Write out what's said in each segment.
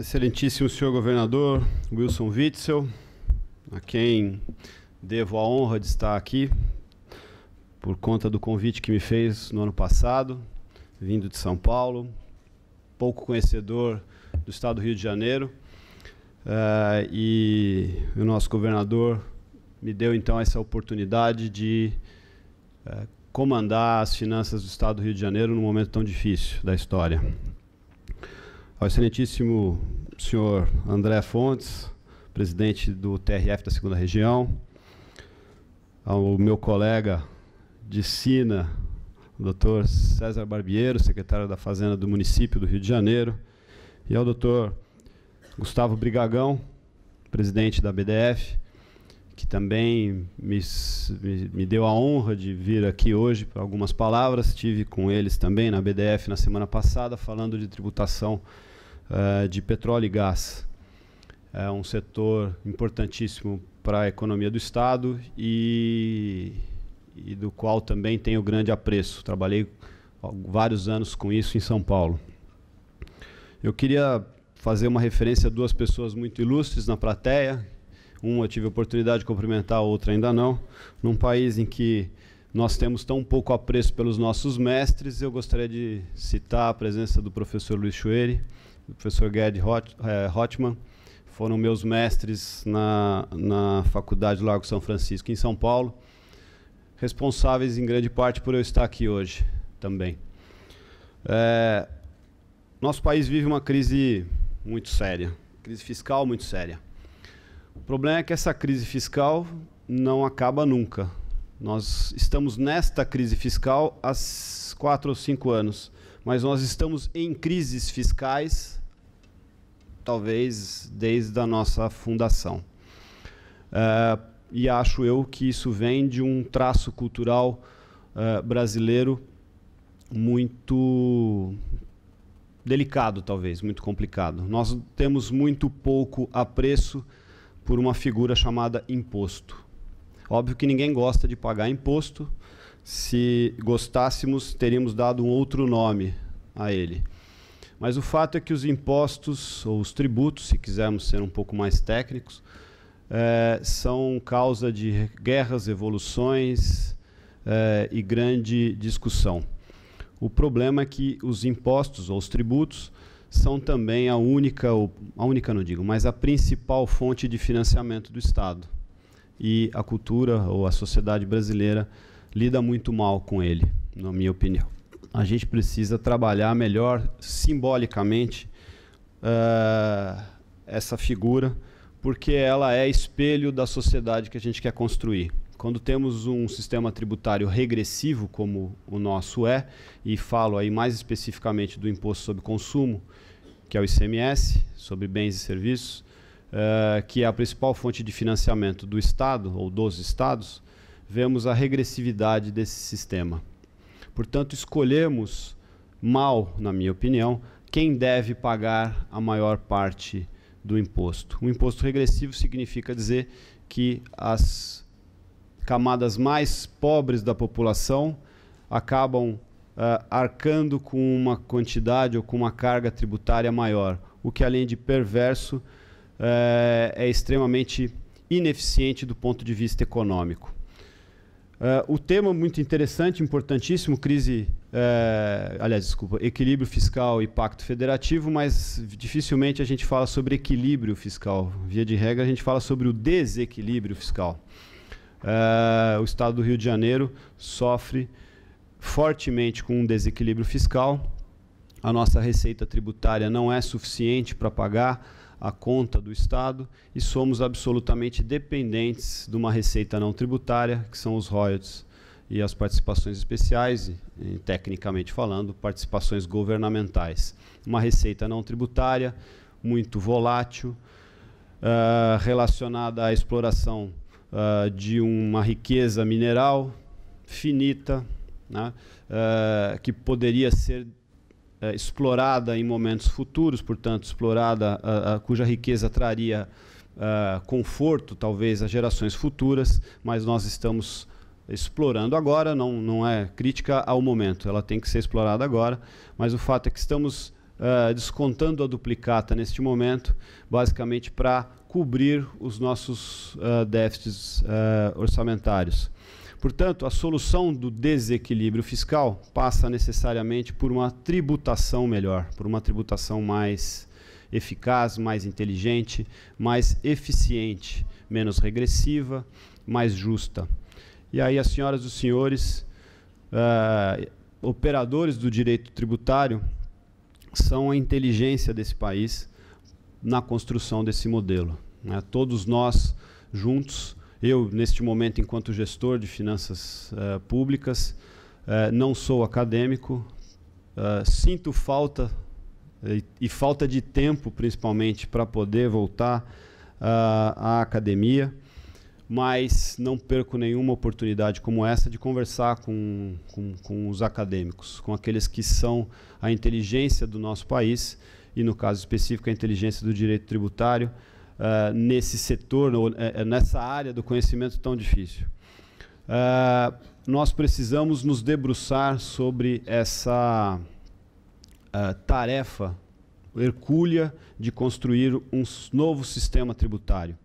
Excelentíssimo senhor governador Wilson Witzel, a quem devo a honra de estar aqui por conta do convite que me fez no ano passado, vindo de São Paulo, pouco conhecedor do estado do Rio de Janeiro. Uh, e o nosso governador me deu então essa oportunidade de uh, comandar as finanças do estado do Rio de Janeiro num momento tão difícil da história. Ao excelentíssimo senhor André Fontes, presidente do TRF da segunda região, ao meu colega de Sina, o doutor César Barbiero, secretário da Fazenda do município do Rio de Janeiro, e ao doutor Gustavo Brigagão, presidente da BDF, que também me, me, deu a honra de vir aqui hoje para algumas palavras. Tive com eles também na BDF na semana passada, falando de tributação uh, de petróleo e gás. É um setor importantíssimo para a economia do Estado e, e do qual também tenho grande apreço. Trabalhei vários anos com isso em São Paulo. Eu queria fazer uma referência a duas pessoas muito ilustres na plateia, uma tive a oportunidade de cumprimentar, a outra ainda não. Num país em que nós temos tão pouco apreço pelos nossos mestres, eu gostaria de citar a presença do professor Luiz Schueri, do professor Gerd Hot, eh, foram meus mestres na, na Faculdade Largo São Francisco, em São Paulo, responsáveis em grande parte por eu estar aqui hoje também. É, nosso país vive uma crise muito séria, crise fiscal muito séria. O problema é que essa crise fiscal não acaba nunca. Nós estamos nesta crise fiscal há quatro ou cinco anos, mas nós estamos em crises fiscais, talvez desde a nossa fundação. É, e acho eu que isso vem de um traço cultural é, brasileiro muito delicado, talvez, muito complicado. Nós temos muito pouco apreço por uma figura chamada imposto. Óbvio que ninguém gosta de pagar imposto. Se gostássemos, teríamos dado um outro nome a ele. Mas o fato é que os impostos, ou os tributos, se quisermos ser um pouco mais técnicos, é, são causa de guerras, evoluções é, e grande discussão. O problema é que os impostos, ou os tributos, são também a única, a única não digo, mas a principal fonte de financiamento do Estado. E a cultura ou a sociedade brasileira lida muito mal com ele, na minha opinião. A gente precisa trabalhar melhor simbolicamente uh, essa figura, porque ela é espelho da sociedade que a gente quer construir. Quando temos um sistema tributário regressivo, como o nosso é, e falo aí mais especificamente do imposto sobre consumo, que é o ICMS, sobre bens e serviços, uh, que é a principal fonte de financiamento do Estado ou dos Estados, vemos a regressividade desse sistema. Portanto, escolhemos mal, na minha opinião, quem deve pagar a maior parte do imposto. O imposto regressivo significa dizer que as camadas mais pobres da população acabam uh, arcando com uma quantidade ou com uma carga tributária maior, o que além de perverso uh, é extremamente ineficiente do ponto de vista econômico. Uh, o tema muito interessante, importantíssimo, crise, aliás, desculpa, equilíbrio fiscal e pacto federativo, mas dificilmente a gente fala sobre equilíbrio fiscal. Via de regra, a gente fala sobre o desequilíbrio fiscal. Uh, o estado do Rio de Janeiro sofre fortemente com um desequilíbrio fiscal. A nossa receita tributária não é suficiente para pagar a conta do Estado e somos absolutamente dependentes de uma receita não tributária, que são os royalties e as participações especiais, e, tecnicamente falando, participações governamentais. Uma receita não tributária, muito volátil, uh, relacionada à exploração uh, de uma riqueza mineral finita, né? uh, que poderia ser uh, explorada em momentos futuros, portanto, explorada, ah, cuja riqueza traria conforto, talvez, a gerações futuras, mas nós estamos explorando agora, não, não é crítica ao momento, ela tem que ser explorada agora, mas o fato é que estamos Uh, descontando a duplicata neste momento, basicamente para cobrir os nossos uh, déficits uh, orçamentários. Portanto, a solução do desequilíbrio fiscal passa necessariamente por uma tributação melhor, por uma tributação mais eficaz, mais inteligente, mais eficiente, menos regressiva, mais justa. E aí, as senhoras e os senhores, uh, operadores do direito tributário, são a inteligência desse país na construção desse modelo. Né? Todos nós juntos, eu neste momento enquanto gestor de finanças uh, públicas, uh, não sou acadêmico, uh, sinto falta e, e, falta de tempo principalmente para poder voltar à academia, mas não perco nenhuma oportunidade como essa de conversar com, com, com os acadêmicos, com aqueles que são a inteligência do nosso país e, no caso específico, a inteligência do direito tributário, uh, nesse setor, no, eh, eh, nessa área do conhecimento tão difícil. Uh, nós precisamos nos debruçar sobre essa uh, tarefa hercúlea de construir um novo sistema tributário.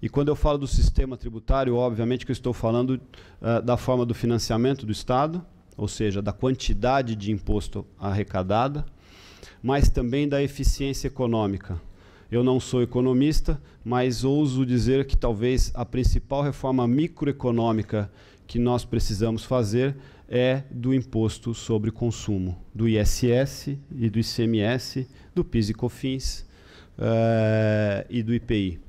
E quando eu falo do sistema tributário, obviamente que eu estou falando uh, da forma do financiamento do Estado, ou seja, da quantidade de imposto arrecadada, mas também da eficiência econômica. Eu não sou economista, mas ouso dizer que talvez a principal reforma microeconômica que nós precisamos fazer é do imposto sobre consumo, do ISS e do ICMS, do PIS e COFINS uh, e do IPI.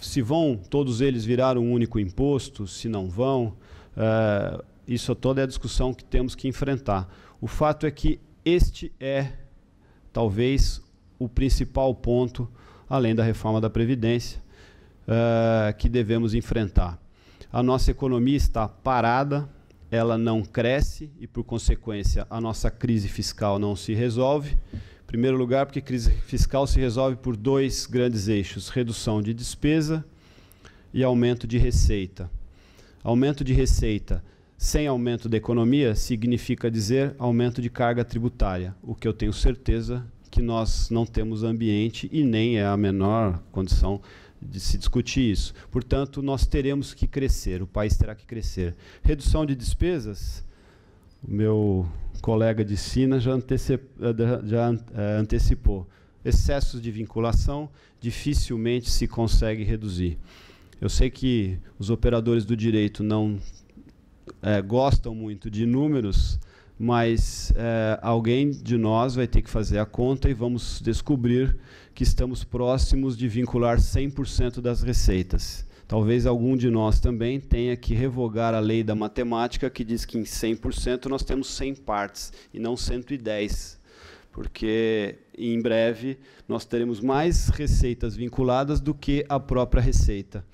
Se vão todos eles virar um único imposto, se não vão, uh, isso toda é a discussão que temos que enfrentar. O fato é que este é talvez o principal ponto, além da reforma da Previdência, uh, que devemos enfrentar. A nossa economia está parada, ela não cresce e, por consequência, a nossa crise fiscal não se resolve. Em primeiro lugar, porque crise fiscal se resolve por dois grandes eixos: redução de despesa e aumento de receita. Aumento de receita sem aumento da economia, significa dizer aumento de carga tributária, o que eu tenho certeza que nós não temos ambiente e nem é a menor condição de se discutir isso. Portanto, nós teremos que crescer, o país terá que crescer. Redução de despesas, o meu colega de Sina já, já é, antecipou. Excessos de vinculação dificilmente se consegue reduzir. Eu sei que os operadores do direito não é, gostam muito de números, mas é, alguém de nós vai ter que fazer a conta e vamos descobrir que estamos próximos de vincular 100% das receitas. Talvez algum de nós também tenha que revogar a lei da matemática que diz que em 100% nós temos 100 partes e não 110, porque em breve nós teremos mais receitas vinculadas do que a própria receita.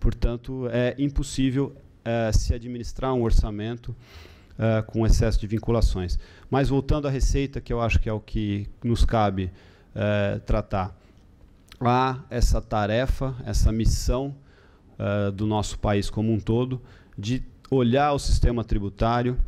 Portanto, é impossível é, se administrar um orçamento uh, com excesso de vinculações. Mas voltando à receita, que eu acho que é o que nos cabe uh, tratar, há essa tarefa, essa missão do nosso país como um todo de olhar o sistema tributário.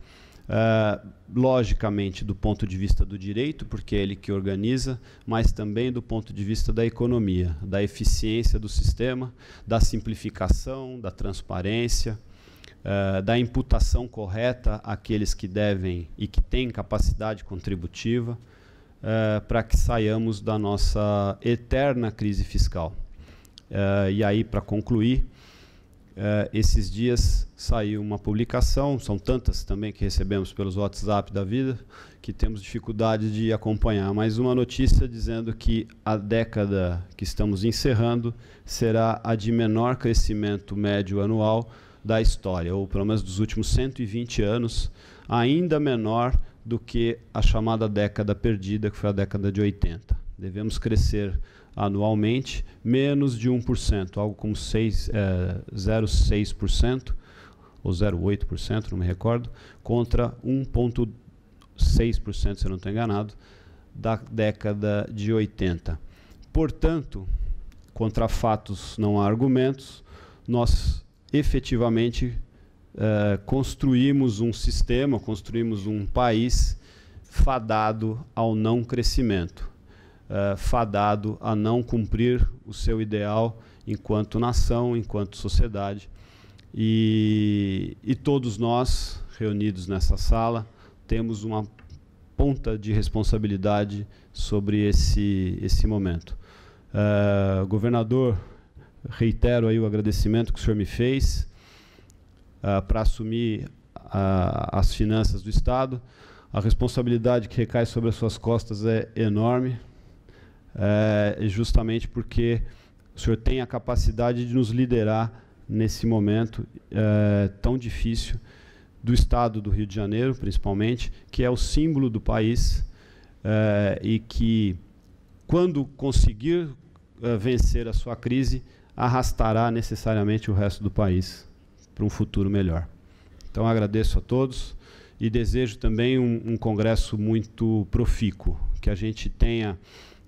Uh, logicamente do ponto de vista do direito, porque é ele que organiza, mas também do ponto de vista da economia, da eficiência do sistema, da simplificação, da transparência, eh, da imputação correta àqueles que devem e que têm capacidade contributiva, uh, para que saiamos da nossa eterna crise fiscal. Uh, e aí, para concluir, esses dias saiu uma publicação, são tantas também que recebemos pelos WhatsApp da vida, que temos dificuldade de acompanhar, mas uma notícia dizendo que a década que estamos encerrando será a de menor crescimento médio anual da história, ou pelo menos dos últimos 120 anos, ainda menor do que a chamada década perdida, que foi a década de 80. Devemos crescer anualmente menos de 1%, algo como é, 0,6% eh, ou 0,8%, não me recordo, contra 1,6%, se eu não estou enganado, da década de 80. Portanto, contra fatos não há argumentos, nós efetivamente eh, construímos um sistema, construímos um país fadado ao não crescimento, eh, fadado a não cumprir o seu ideal enquanto nação, enquanto sociedade. E, e todos nós, reunidos nessa sala, temos uma ponta de responsabilidade sobre esse, esse momento. Uh, governador reitero aí o agradecimento que o senhor me fez uh, ah, para assumir ah, as finanças do Estado. A responsabilidade que recai sobre as suas costas é enorme, eh, justamente porque o senhor tem a capacidade de nos liderar nesse momento eh, tão difícil do Estado do Rio de Janeiro, principalmente, que é o símbolo do país eh, e que, quando conseguir vencer a sua crise, arrastará necessariamente o resto do país para um futuro melhor. Então agradeço a todos e desejo também um, um congresso muito profícuo, que a gente tenha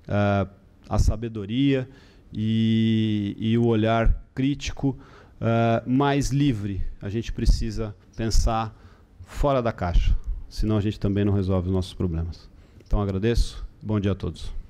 uh, a sabedoria e, e, o olhar crítico uh, mais livre. A gente precisa pensar fora da caixa, senão a gente também não resolve os nossos problemas. Então agradeço, bom dia a todos.